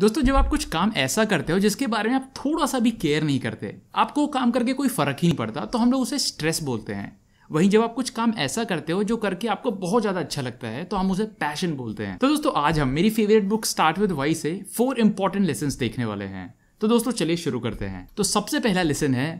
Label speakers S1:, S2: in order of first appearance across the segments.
S1: दोस्तों जब आप कुछ काम ऐसा करते हो जिसके बारे में आप थोड़ा सा भी केयर नहीं करते आपको काम करके कोई फ़र्क ही नहीं पड़ता तो हम लोग उसे स्ट्रेस बोलते हैं वहीं जब आप कुछ काम ऐसा करते हो जो करके आपको बहुत ज्यादा अच्छा लगता है तो हम उसे पैशन बोलते हैं तो दोस्तों आज हम मेरी favourite book start with why से फोर इंपॉर्टेंट लेसन देखने वाले हैं तो दोस्तों चलिए शुरू करते हैं तो सबसे पहला लेसन है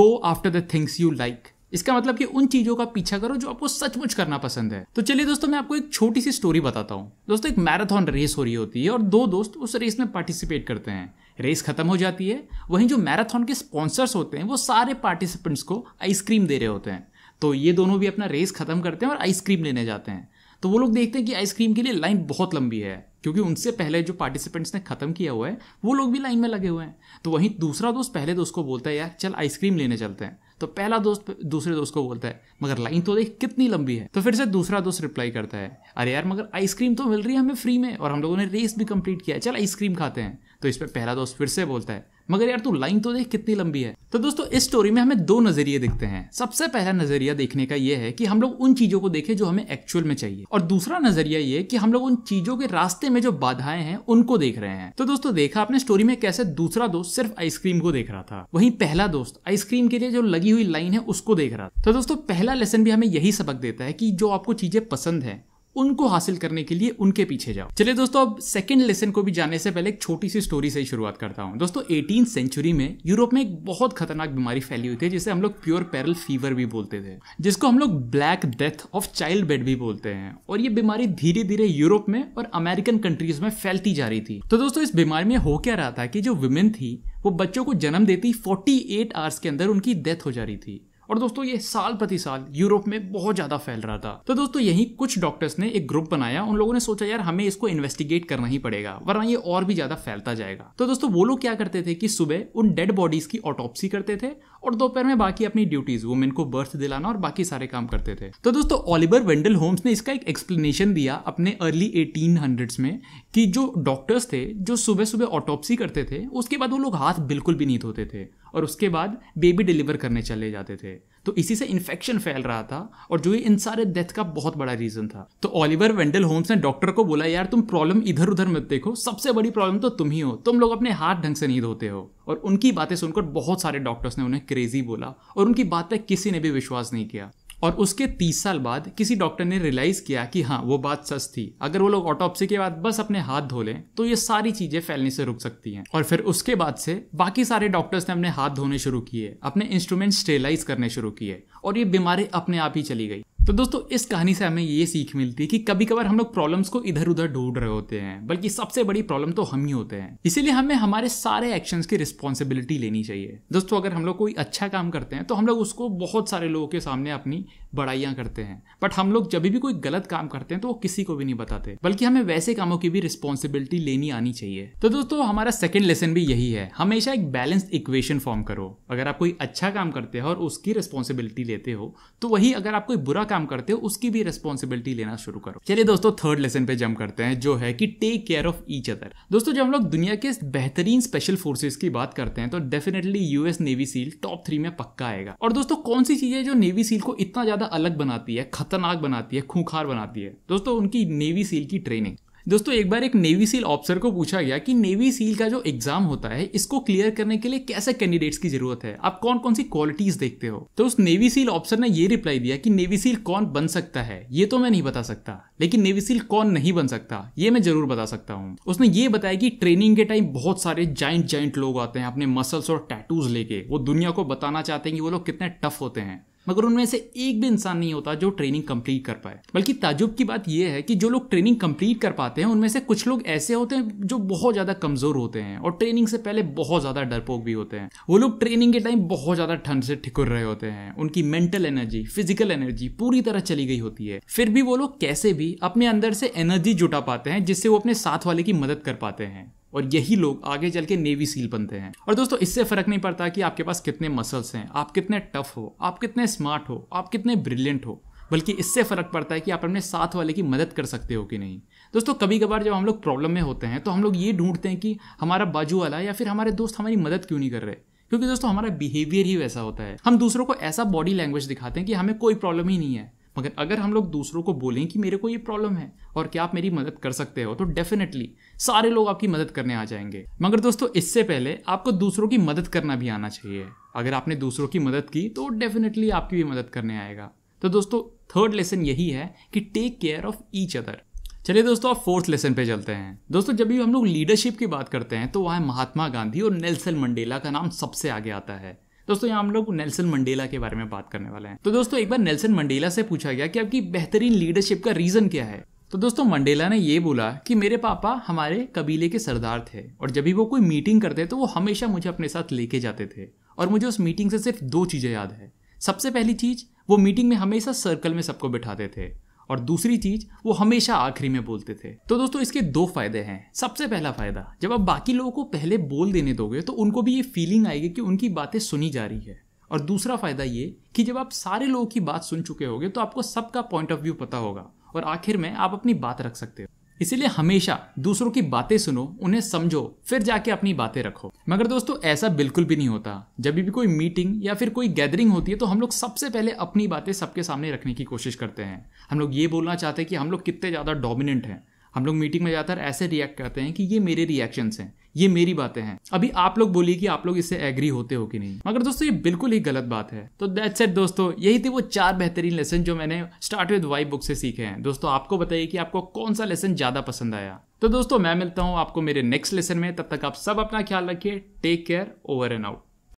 S1: go after the things you like इसका मतलब कि उन चीज़ों का पीछा करो जो आपको सचमुच करना पसंद है तो चलिए दोस्तों मैं आपको एक छोटी सी स्टोरी बताता हूँ दोस्तों एक मैराथन रेस हो रही होती है और दो दोस्त उस रेस में पार्टिसिपेट करते हैं रेस खत्म हो जाती है वहीं जो मैराथन के स्पॉन्सर्स होते हैं वो सारे पार्टिसिपेंट्स को आइसक्रीम दे रहे होते हैं तो ये दोनों भी अपना रेस खत्म करते हैं और आइसक्रीम लेने जाते हैं तो वो लोग देखते हैं कि आइसक्रीम के लिए लाइन बहुत लंबी है क्योंकि उनसे पहले जो पार्टिसिपेंट्स ने खत्म किया हुआ है वो लोग भी लाइन में लगे हुए हैं तो वहीं दूसरा दोस्त पहले दोस्त को बोलता है यार चल आइसक्रीम लेने चलते हैं तो पहला दोस्त दूसरे दोस्त को बोलता है मगर लाइन तो देख कितनी लंबी है तो फिर से दूसरा दोस्त रिप्लाई करता है अरे यार मगर आइसक्रीम तो मिल रही है हमें फ्री में और हम लोगों ने रेस भी कंप्लीट किया है चल आइसक्रीम खाते हैं तो इस पर पहला दोस्त फिर से बोलता है मगर यार तू लाइन तो देख कितनी लंबी है तो दोस्तों इस स्टोरी में हमें दो नजरिए दिखते हैं सबसे पहला नजरिया देखने का यह है कि हम लोग उन चीजों को देखें जो हमें एक्चुअल में चाहिए और दूसरा नजरिया ये कि हम लोग उन चीजों के रास्ते में जो बाधाएं हैं उनको देख रहे हैं तो दोस्तों देखा आपने स्टोरी में कैसे दूसरा दोस्त सिर्फ आइसक्रीम को देख रहा था वही पहला दोस्त आइसक्रीम के लिए जो लगी हुई लाइन है उसको देख रहा था तो दोस्तों पहला लेसन भी हमें यही सबक देता है कि जो आपको चीजें पसंद है उनको हासिल करने के लिए उनके पीछे जाओ चलिए दोस्तों अब सेकेंड लेसन को भी जाने से पहले एक छोटी सी स्टोरी से ही शुरुआत करता हूँ दोस्तों एटीन सेंचुरी में यूरोप में एक बहुत खतरनाक बीमारी फैली हुई थी जिसे हम लोग प्योर पैरल फीवर भी बोलते थे जिसको हम लोग black death of childbed भी बोलते हैं और ये बीमारी धीरे धीरे यूरोप में और अमेरिकन कंट्रीज में फैलती जा रही थी तो दोस्तों इस बीमारी में हो क्या रहा था कि जो वुमेन थी वो बच्चों को जन्म देती 48 आवर्स के अंदर उनकी डेथ हो जा रही थी और दोस्तों ये साल प्रति साल यूरोप में बहुत ज़्यादा फैल रहा था तो दोस्तों यही कुछ डॉक्टर्स ने एक ग्रुप बनाया उन लोगों ने सोचा यार हमें इसको इन्वेस्टिगेट करना ही पड़ेगा वरना ये और भी ज़्यादा फैलता जाएगा तो दोस्तों वो लोग क्या करते थे कि सुबह उन डेड बॉडीज़ की ऑटोप्सी करते थे और दोपहर में बाकी अपनी ड्यूटीज वुमेन को बर्थ दिलाना और बाकी सारे काम करते थे तो दोस्तों ऑलिबर वेंडल होम्स ने इसका एक एक्सप्लेनेशन दिया अपने अर्ली एटीन में कि जो डॉक्टर्स थे जो सुबह सुबह ऑटोप्सी करते थे उसके बाद वो लोग हाथ बिल्कुल भी नहीं धोते थे और उसके बाद बेबी डिलीवर करने चले जाते थे तो इसी से इन्फेक्शन फैल रहा था और जो ये इन सारे डेथ का बहुत बड़ा रीजन था तो ऑलिवर वेंडल होम्स ने डॉक्टर को बोला यार तुम प्रॉब्लम इधर उधर मत देखो सबसे बड़ी प्रॉब्लम तो तुम ही हो तुम लोग अपने हाथ ढंग से नहीं धोते हो और उनकी बातें सुनकर बहुत सारे डॉक्टर्स ने उन्हें क्रेजी बोला और उनकी बात पर किसी ने भी विश्वास नहीं किया और उसके तीस साल बाद किसी डॉक्टर ने रियलाइज़ किया कि हाँ वो बात सच थी अगर वो लोग ऑटोपसी के बाद बस अपने हाथ धो लें तो ये सारी चीज़ें फैलने से रुक सकती हैं और फिर उसके बाद से बाकी सारे डॉक्टर्स ने अपने हाथ धोने शुरू किए अपने इंस्ट्रूमेंट स्टेलाइज करने शुरू किए और ये बीमारी अपने आप ही चली गई तो दोस्तों इस कहानी से हमें ये सीख मिलती है कि कभी कभार हम लोग प्रॉब्लम्स को इधर उधर ढूंढ रहे होते हैं बल्कि सबसे बड़ी प्रॉब्लम तो हम ही होते हैं इसीलिए हमें हमारे सारे एक्शन की रिस्पॉन्सिबिलिटी लेनी चाहिए दोस्तों अगर हम लोग कोई अच्छा काम करते हैं तो हम लोग उसको बहुत सारे लोगों के सामने अपनी बड़ाइयाँ करते हैं बट हम लोग जब भी कोई गलत काम करते हैं तो वो किसी को भी नहीं बताते बल्कि हमें वैसे कामों की भी रिस्पॉन्सिबिलिटी लेनी आनी चाहिए तो दोस्तों हमारा सेकेंड लेसन भी यही है हमेशा एक बैलेंस्ड इक्वेशन फॉर्म करो अगर आप कोई अच्छा काम करते हो और उसकी रिस्पॉन्सिबिलिटी लेते हो तो वही अगर आप कोई बुरा काम काम करते हो उसकी भी रिस्पॉन्सिबिलिटी लेना शुरू करो चलिए दोस्तों थर्ड लेसन पे जम करते हैं जो है कि take care of each other दोस्तों जब हम लोग दुनिया के बेहतरीन स्पेशल फोर्सेज की बात करते हैं तो definitely US Navy SEAL top three में पक्का आएगा और दोस्तों कौन सी चीजें जो नेवी सील को इतना ज्यादा अलग बनाती है खतरनाक बनाती है खूंखार बनाती है दोस्तों उनकी नेवी सील की ट्रेनिंग दोस्तों एक बार एक नेवी सील ऑफिसर को पूछा गया कि नेवी सील का जो एग्जाम होता है इसको क्लियर करने के लिए कैसे कैंडिडेट्स की जरूरत है आप कौन कौन सी क्वालिटीज देखते हो तो उस नेवी सील ऑफिसर ने ये रिप्लाई दिया कि नेवी सील कौन बन सकता है ये तो मैं नहीं बता सकता लेकिन नेवी सील कौन नहीं बन सकता ये मैं जरूर बता सकता हूँ उसने ये बताया कि ट्रेनिंग के टाइम बहुत सारे जाइंट जाइंट लोग आते हैं अपने मसल्स और टैटूज लेके वो दुनिया को बताना चाहते हैं कि वो लोग कितने टफ होते हैं मगर उनमें से एक भी इंसान नहीं होता जो ट्रेनिंग कंप्लीट कर पाए बल्कि ताजुब की बात यह है कि जो लोग ट्रेनिंग कंप्लीट कर पाते हैं उनमें से कुछ लोग ऐसे होते हैं जो बहुत ज़्यादा कमज़ोर होते हैं और ट्रेनिंग से पहले बहुत ज़्यादा डरपोक भी होते हैं वो लोग ट्रेनिंग के टाइम बहुत ज़्यादा ठंड से ठिकुर रहे होते हैं उनकी मेंटल एनर्जी फिजिकल एनर्जी पूरी तरह चली गई होती है फिर भी वो लोग कैसे भी अपने अंदर से एनर्जी जुटा पाते हैं जिससे वो अपने साथ वाले की मदद कर पाते हैं और यही लोग आगे चल के नेवी सील बनते हैं और दोस्तों इससे फर्क नहीं पड़ता कि आपके पास कितने मसल्स हैं आप कितने टफ हो आप कितने स्मार्ट हो आप कितने ब्रिलियंट हो बल्कि इससे फ़र्क पड़ता है कि आप अपने साथ वाले की मदद कर सकते हो कि नहीं दोस्तों कभी कभार जब हम लोग प्रॉब्लम में होते हैं तो हम लोग ये ढूंढते हैं कि हमारा बाजू वाला या फिर हमारे दोस्त हमारी मदद क्यों नहीं कर रहे क्योंकि दोस्तों हमारा बिहेवियर ही वैसा होता है हम दूसरों को ऐसा बॉडी लैंग्वेज दिखाते हैं कि हमें कोई प्रॉब्लम ही नहीं है मगर अगर हम लोग दूसरों को बोलें कि मेरे को ये प्रॉब्लम है और क्या आप मेरी मदद कर सकते हो तो डेफिनेटली सारे लोग आपकी मदद करने आ जाएंगे मगर दोस्तों इससे पहले आपको दूसरों की मदद करना भी आना चाहिए अगर आपने दूसरों की मदद की तो डेफिनेटली आपकी भी मदद करने आएगा तो दोस्तों थर्ड लेसन यही है कि take care of each other चलिए दोस्तों आप फोर्थ लेसन पे चलते हैं दोस्तों जब भी हम लोग लीडरशिप की बात करते हैं तो वहाँ महात्मा गांधी और नेल्सन मंडेला का नाम सबसे आगे आता है दोस्तों यहाँ हम लोग नेल्सन मंडेला के बारे में बात करने वाले हैं तो दोस्तों एक बार नेल्सन मंडेला से पूछा गया कि आपकी बेहतरीन लीडरशिप का रीजन क्या है तो दोस्तों मंडेला ने ये बोला कि मेरे पापा हमारे कबीले के सरदार थे और जब भी वो कोई मीटिंग करते तो वो हमेशा मुझे अपने साथ लेके जाते थे और मुझे उस मीटिंग से सिर्फ दो चीज़ें याद है सबसे पहली चीज़ वो मीटिंग में हमेशा सर्कल में सबको बिठाते थे और दूसरी चीज वो हमेशा आखिरी में बोलते थे तो दोस्तों इसके दो फायदे हैं सबसे पहला फायदा जब आप बाकी लोगों को पहले बोल देने दोगे तो उनको भी ये फीलिंग आएगी कि उनकी बातें सुनी जा रही है और दूसरा फायदा ये कि जब आप सारे लोगों की बात सुन चुके होगे तो आपको सबका पॉइंट ऑफ व्यू पता होगा और आखिर में आप अपनी बात रख सकते हो इसीलिए हमेशा दूसरों की बातें सुनो उन्हें समझो फिर जाके अपनी बातें रखो मगर दोस्तों ऐसा बिल्कुल भी नहीं होता जब भी कोई मीटिंग या फिर कोई गैदरिंग होती है तो हम लोग सबसे पहले अपनी बातें सबके सामने रखने की कोशिश करते हैं हम लोग ये बोलना चाहते हैं कि हम लोग कितने ज़्यादा डोमिनेंट हैं हम लोग मीटिंग में ज़्यादातर ऐसे रिएक्ट करते हैं कि ये मेरे रिएक्शंस हैं ये मेरी बातें हैं अभी आप लोग बोलिए कि आप लोग इससे एग्री होते हो कि नहीं मगर दोस्तों ये बिल्कुल ही गलत बात है तो दैट्स इट दोस्तों यही थे वो चार बेहतरीन लेसन जो मैंने स्टार्ट विद वाई बुक से सीखे हैं दोस्तों आपको बताइए कि आपको कौन सा लेसन ज्यादा पसंद आया तो दोस्तों मैं मिलता हूं आपको मेरे नेक्स्ट लेसन में तब तक आप सब अपना ख्याल रखिए take care over and out